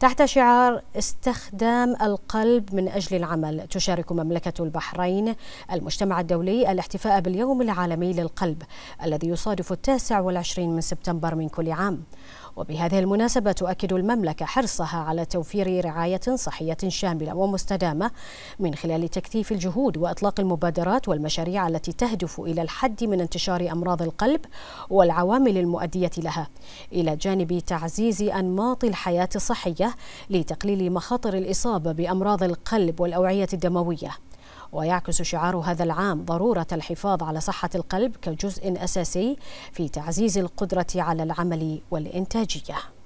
تحت شعار استخدام القلب من أجل العمل تشارك مملكة البحرين المجتمع الدولي الاحتفاء باليوم العالمي للقلب الذي يصادف التاسع والعشرين من سبتمبر من كل عام وبهذه المناسبة تؤكد المملكة حرصها على توفير رعاية صحية شاملة ومستدامة من خلال تكثيف الجهود وإطلاق المبادرات والمشاريع التي تهدف إلى الحد من انتشار أمراض القلب والعوامل المؤدية لها إلى جانب تعزيز أنماط الحياة الصحية لتقليل مخاطر الإصابة بأمراض القلب والأوعية الدموية ويعكس شعار هذا العام ضرورة الحفاظ على صحة القلب كجزء أساسي في تعزيز القدرة على العمل والإنتاجية